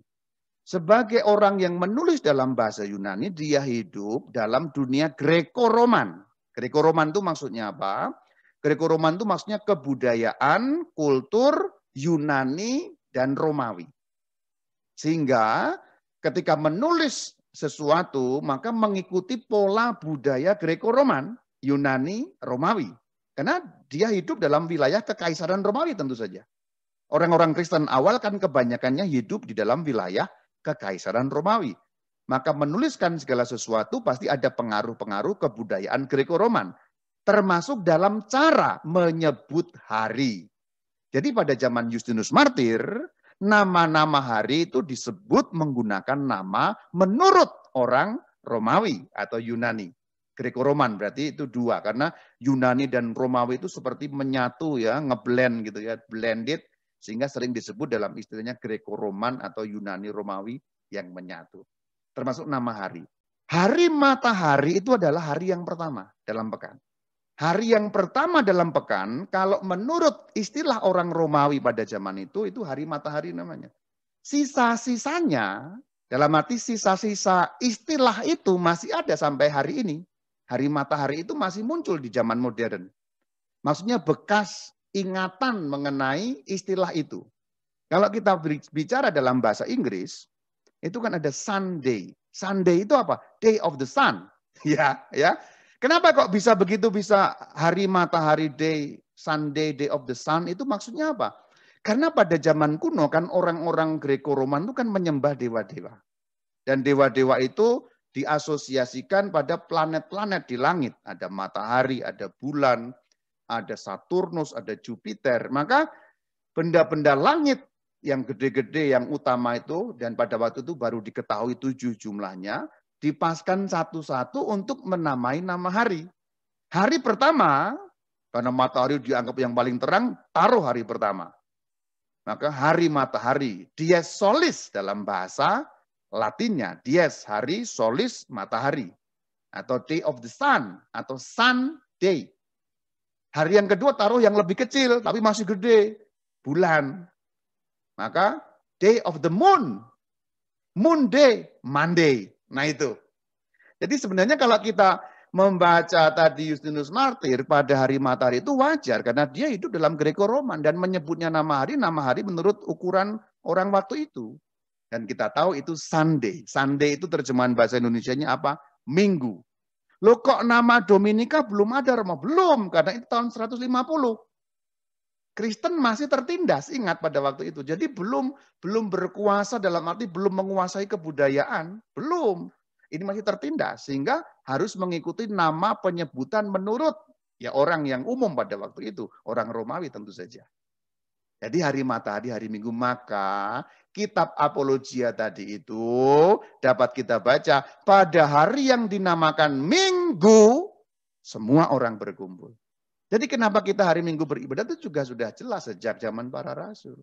Sebagai orang yang menulis dalam bahasa Yunani, dia hidup dalam dunia greco roman greco roman itu maksudnya apa? greco roman itu maksudnya kebudayaan, kultur Yunani dan Romawi. Sehingga ketika menulis sesuatu, maka mengikuti pola budaya greco roman Yunani, Romawi. Karena dia hidup dalam wilayah kekaisaran Romawi tentu saja. Orang-orang Kristen awal kan kebanyakannya hidup di dalam wilayah kekaisaran Romawi. Maka menuliskan segala sesuatu pasti ada pengaruh-pengaruh kebudayaan Greko-Roman. Termasuk dalam cara menyebut hari. Jadi pada zaman Justinus Martir, nama-nama hari itu disebut menggunakan nama menurut orang Romawi atau Yunani. Greco-Roman berarti itu dua karena Yunani dan Romawi itu seperti menyatu ya, ngeblend gitu ya, blended sehingga sering disebut dalam istilahnya Greco-Roman atau Yunani Romawi yang menyatu. Termasuk nama hari. Hari matahari itu adalah hari yang pertama dalam pekan. Hari yang pertama dalam pekan kalau menurut istilah orang Romawi pada zaman itu itu hari matahari namanya. Sisa-sisanya dalam arti sisa-sisa istilah itu masih ada sampai hari ini hari matahari itu masih muncul di zaman modern. Maksudnya bekas ingatan mengenai istilah itu. Kalau kita bicara dalam bahasa Inggris, itu kan ada Sunday. Sunday itu apa? Day of the Sun. Ya, ya. Kenapa kok bisa begitu bisa hari matahari day, Sunday, day of the sun itu maksudnya apa? Karena pada zaman kuno kan orang-orang Greco roman itu kan menyembah dewa-dewa. Dan dewa-dewa itu diasosiasikan pada planet-planet di langit. Ada matahari, ada bulan, ada Saturnus, ada Jupiter. Maka benda-benda langit yang gede-gede, yang utama itu, dan pada waktu itu baru diketahui tujuh jumlahnya, dipaskan satu-satu untuk menamai nama hari. Hari pertama, karena matahari dianggap yang paling terang, taruh hari pertama. Maka hari matahari, dia solis dalam bahasa Latinnya dies hari, solis matahari atau day of the sun atau sun day. Hari yang kedua taruh yang lebih kecil tapi masih gede, bulan. Maka day of the moon, moon day, Monday. Nah itu. Jadi sebenarnya kalau kita membaca tadi Justinus Martir pada hari matahari itu wajar karena dia hidup dalam Greco-Roman dan menyebutnya nama hari, nama hari menurut ukuran orang waktu itu. Dan kita tahu itu Sunday. Sunday itu terjemahan bahasa Indonesia-nya apa? Minggu. Loh kok nama Dominika belum ada Roma? Belum, karena itu tahun 150. Kristen masih tertindas, ingat pada waktu itu. Jadi belum belum berkuasa dalam arti belum menguasai kebudayaan, belum. Ini masih tertindas sehingga harus mengikuti nama penyebutan menurut ya orang yang umum pada waktu itu, orang Romawi tentu saja. Jadi hari matahari, hari minggu, maka kitab apologia tadi itu dapat kita baca pada hari yang dinamakan minggu, semua orang berkumpul. Jadi kenapa kita hari minggu beribadah itu juga sudah jelas sejak zaman para rasul.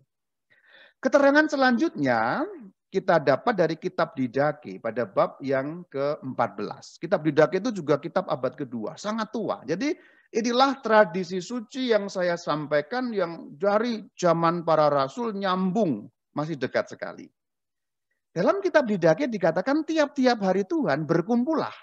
Keterangan selanjutnya kita dapat dari kitab Didaki pada bab yang ke-14. Kitab Didaki itu juga kitab abad kedua, sangat tua. Jadi Inilah tradisi suci yang saya sampaikan yang dari zaman para rasul nyambung, masih dekat sekali. Dalam kitab didaki dikatakan tiap-tiap hari Tuhan berkumpullah.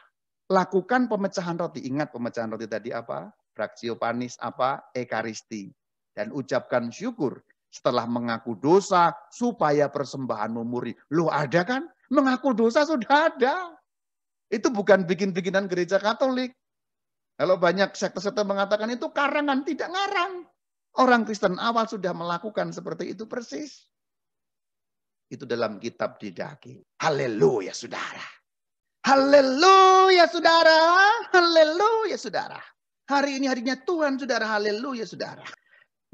Lakukan pemecahan roti. Ingat pemecahan roti tadi apa? Fraksio panis apa? Ekaristi. Dan ucapkan syukur setelah mengaku dosa supaya persembahan memuri Lu ada kan? Mengaku dosa sudah ada. Itu bukan bikin-bikinan gereja Katolik. Kalau banyak sekte-sekte mengatakan itu karangan, tidak ngarang. Orang Kristen awal sudah melakukan seperti itu persis. Itu dalam kitab didaki. Haleluya saudara. Haleluya saudara. Haleluya saudara. Hari ini harinya Tuhan saudara. Haleluya saudara.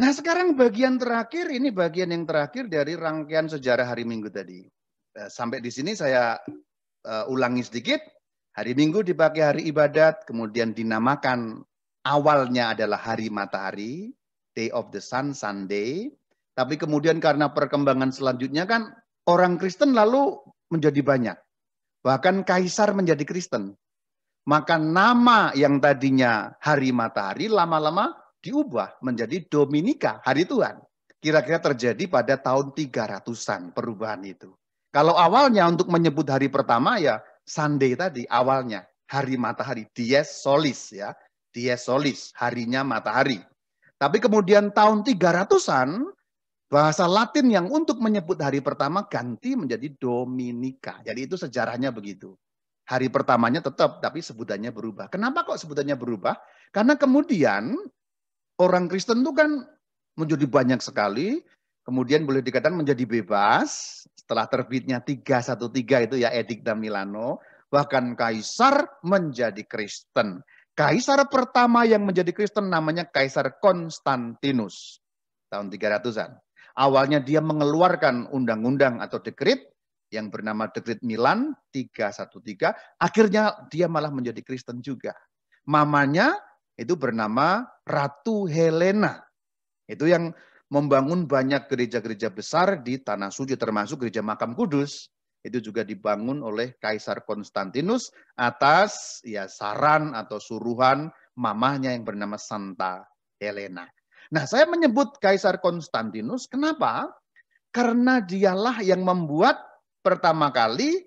Nah sekarang bagian terakhir, ini bagian yang terakhir dari rangkaian sejarah hari Minggu tadi. Eh, sampai di sini saya eh, ulangi sedikit Hari Minggu dipakai hari ibadat, kemudian dinamakan awalnya adalah hari matahari, Day of the Sun, Sunday. Tapi kemudian karena perkembangan selanjutnya kan orang Kristen lalu menjadi banyak. Bahkan kaisar menjadi Kristen. Maka nama yang tadinya hari matahari lama-lama diubah menjadi Dominika, hari Tuhan. Kira-kira terjadi pada tahun 300-an perubahan itu. Kalau awalnya untuk menyebut hari pertama ya Sunday tadi awalnya, hari matahari, dies solis ya. Dies solis, harinya matahari. Tapi kemudian tahun 300-an, bahasa Latin yang untuk menyebut hari pertama ganti menjadi Dominika. Jadi itu sejarahnya begitu. Hari pertamanya tetap, tapi sebutannya berubah. Kenapa kok sebutannya berubah? Karena kemudian orang Kristen itu kan menjadi banyak sekali, kemudian boleh dikatakan menjadi bebas, setelah terbitnya 313 itu ya Edikta Milano, bahkan kaisar menjadi Kristen. Kaisar pertama yang menjadi Kristen namanya Kaisar Konstantinus tahun 300-an. Awalnya dia mengeluarkan undang-undang atau dekrit yang bernama dekrit Milan 313, akhirnya dia malah menjadi Kristen juga. Mamanya itu bernama Ratu Helena. Itu yang membangun banyak gereja-gereja besar di Tanah Suci, termasuk gereja makam kudus. Itu juga dibangun oleh Kaisar Konstantinus atas ya saran atau suruhan mamahnya yang bernama Santa Helena. Nah, saya menyebut Kaisar Konstantinus, kenapa? Karena dialah yang membuat pertama kali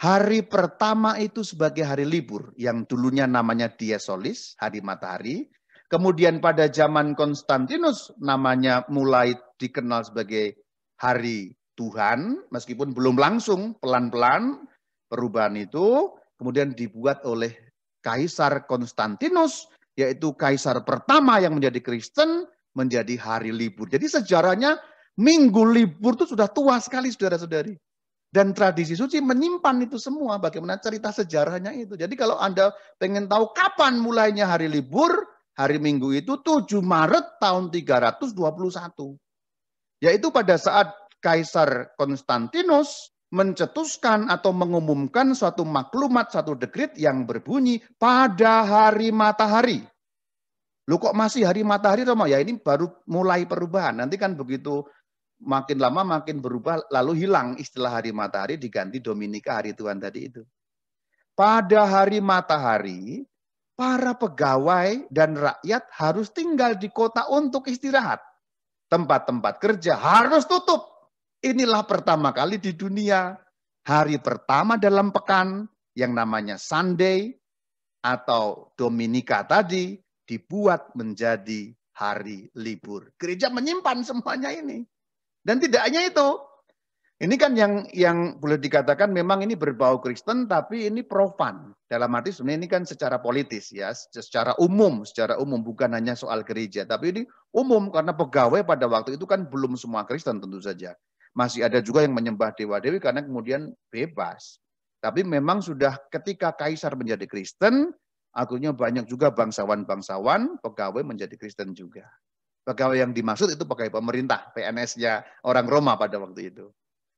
hari pertama itu sebagai hari libur. Yang dulunya namanya Dia Solis, hari matahari, Kemudian pada zaman Konstantinus namanya mulai dikenal sebagai hari Tuhan, meskipun belum langsung, pelan-pelan perubahan itu kemudian dibuat oleh Kaisar Konstantinus, yaitu kaisar pertama yang menjadi Kristen menjadi hari libur. Jadi sejarahnya minggu libur itu sudah tua sekali saudara-saudari. Dan tradisi suci menyimpan itu semua bagaimana cerita sejarahnya itu. Jadi kalau Anda pengen tahu kapan mulainya hari libur, hari Minggu itu 7 Maret tahun 321. Yaitu pada saat Kaisar Konstantinus mencetuskan atau mengumumkan suatu maklumat, satu dekrit yang berbunyi pada hari matahari. Lu kok masih hari matahari Romo? Ya ini baru mulai perubahan. Nanti kan begitu makin lama makin berubah lalu hilang istilah hari matahari diganti Dominika hari Tuhan tadi itu. Pada hari matahari para pegawai dan rakyat harus tinggal di kota untuk istirahat. Tempat-tempat kerja harus tutup. Inilah pertama kali di dunia. Hari pertama dalam pekan yang namanya Sunday atau Dominika tadi dibuat menjadi hari libur. Gereja menyimpan semuanya ini. Dan tidak hanya itu, ini kan yang yang boleh dikatakan memang ini berbau Kristen tapi ini profan. Dalam arti sebenarnya ini kan secara politis ya, secara umum, secara umum bukan hanya soal gereja, tapi ini umum karena pegawai pada waktu itu kan belum semua Kristen tentu saja. Masih ada juga yang menyembah dewa-dewi karena kemudian bebas. Tapi memang sudah ketika kaisar menjadi Kristen, akhirnya banyak juga bangsawan-bangsawan pegawai menjadi Kristen juga. Pegawai yang dimaksud itu pegawai pemerintah, PNS-nya orang Roma pada waktu itu.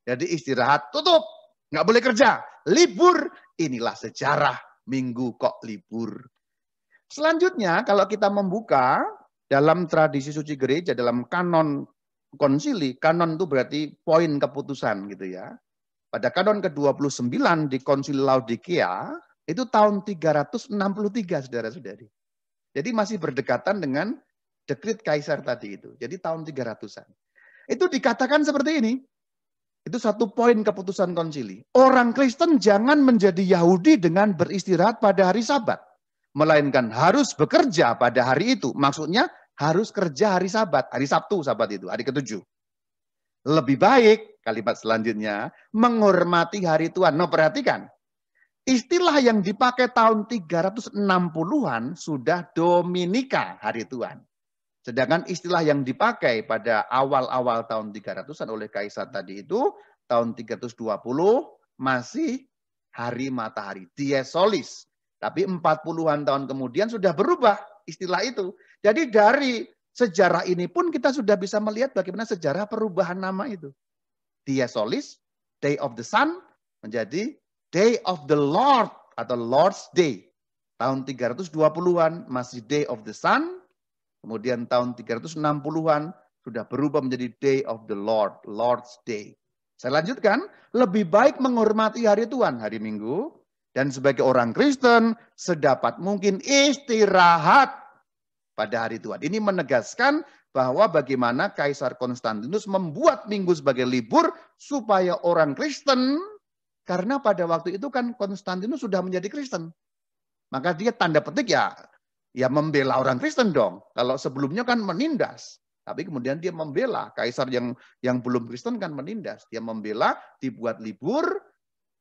Jadi istirahat tutup, nggak boleh kerja, libur. Inilah sejarah minggu kok libur. Selanjutnya kalau kita membuka dalam tradisi suci gereja, dalam kanon konsili, kanon itu berarti poin keputusan gitu ya. Pada kanon ke-29 di konsili Laodikea, itu tahun 363 saudara-saudari. Jadi masih berdekatan dengan dekrit kaisar tadi itu. Jadi tahun 300-an. Itu dikatakan seperti ini. Itu satu poin keputusan konsili. Orang Kristen jangan menjadi Yahudi dengan beristirahat pada hari Sabat. Melainkan harus bekerja pada hari itu. Maksudnya harus kerja hari Sabat. Hari Sabtu Sabat itu, hari ketujuh. Lebih baik, kalimat selanjutnya, menghormati hari Tuhan. No, nah, perhatikan. Istilah yang dipakai tahun 360-an sudah Dominika hari Tuhan. Sedangkan istilah yang dipakai pada awal-awal tahun 300-an oleh Kaisar tadi itu tahun 320 masih hari matahari, dies solis. Tapi 40-an tahun kemudian sudah berubah istilah itu. Jadi dari sejarah ini pun kita sudah bisa melihat bagaimana sejarah perubahan nama itu. Dies solis, day of the sun menjadi day of the Lord atau Lord's day. Tahun 320-an masih day of the sun, Kemudian tahun 360-an sudah berubah menjadi Day of the Lord, Lord's Day. Saya lanjutkan, lebih baik menghormati hari Tuhan, hari Minggu. Dan sebagai orang Kristen, sedapat mungkin istirahat pada hari Tuhan. Ini menegaskan bahwa bagaimana Kaisar Konstantinus membuat Minggu sebagai libur supaya orang Kristen, karena pada waktu itu kan Konstantinus sudah menjadi Kristen. Maka dia tanda petik ya, ya membela orang Kristen dong. Kalau sebelumnya kan menindas, tapi kemudian dia membela kaisar yang yang belum Kristen kan menindas. Dia membela, dibuat libur,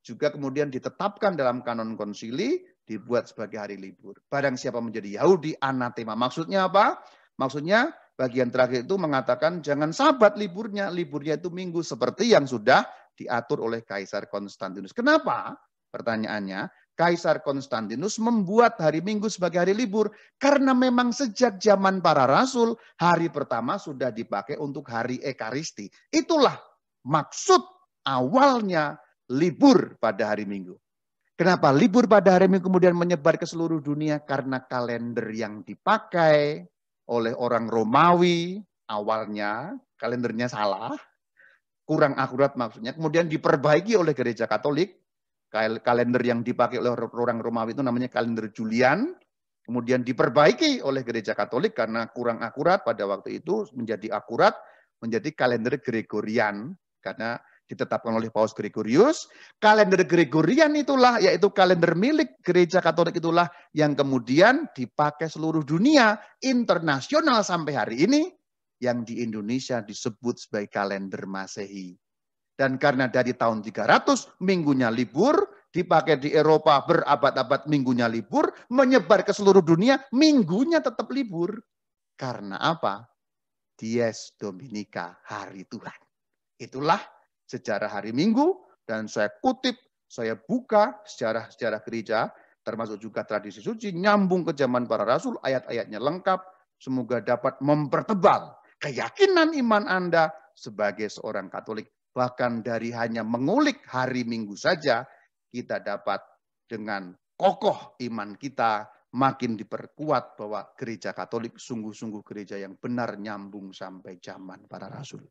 juga kemudian ditetapkan dalam kanon konsili, dibuat sebagai hari libur. Barang siapa menjadi Yahudi anatema. Maksudnya apa? Maksudnya bagian terakhir itu mengatakan jangan sabat liburnya, liburnya itu minggu seperti yang sudah diatur oleh Kaisar Konstantinus. Kenapa? Pertanyaannya, Kaisar Konstantinus membuat hari Minggu sebagai hari libur karena memang sejak zaman para rasul hari pertama sudah dipakai untuk hari Ekaristi. Itulah maksud awalnya libur pada hari Minggu. Kenapa libur pada hari Minggu kemudian menyebar ke seluruh dunia? Karena kalender yang dipakai oleh orang Romawi awalnya kalendernya salah, kurang akurat maksudnya, kemudian diperbaiki oleh gereja Katolik kalender yang dipakai oleh orang Romawi itu namanya kalender Julian, kemudian diperbaiki oleh gereja Katolik karena kurang akurat pada waktu itu menjadi akurat menjadi kalender Gregorian karena ditetapkan oleh Paus Gregorius. Kalender Gregorian itulah yaitu kalender milik gereja Katolik itulah yang kemudian dipakai seluruh dunia internasional sampai hari ini yang di Indonesia disebut sebagai kalender Masehi. Dan karena dari tahun 300 minggunya libur, dipakai di Eropa berabad-abad minggunya libur, menyebar ke seluruh dunia, minggunya tetap libur. Karena apa? Dies Dominica, hari Tuhan. Itulah sejarah hari Minggu dan saya kutip, saya buka sejarah-sejarah gereja termasuk juga tradisi suci nyambung ke zaman para rasul, ayat-ayatnya lengkap, semoga dapat mempertebal keyakinan iman Anda sebagai seorang Katolik Bahkan dari hanya mengulik hari Minggu saja, kita dapat dengan kokoh iman kita makin diperkuat bahwa gereja Katolik sungguh-sungguh gereja yang benar nyambung sampai zaman para rasul.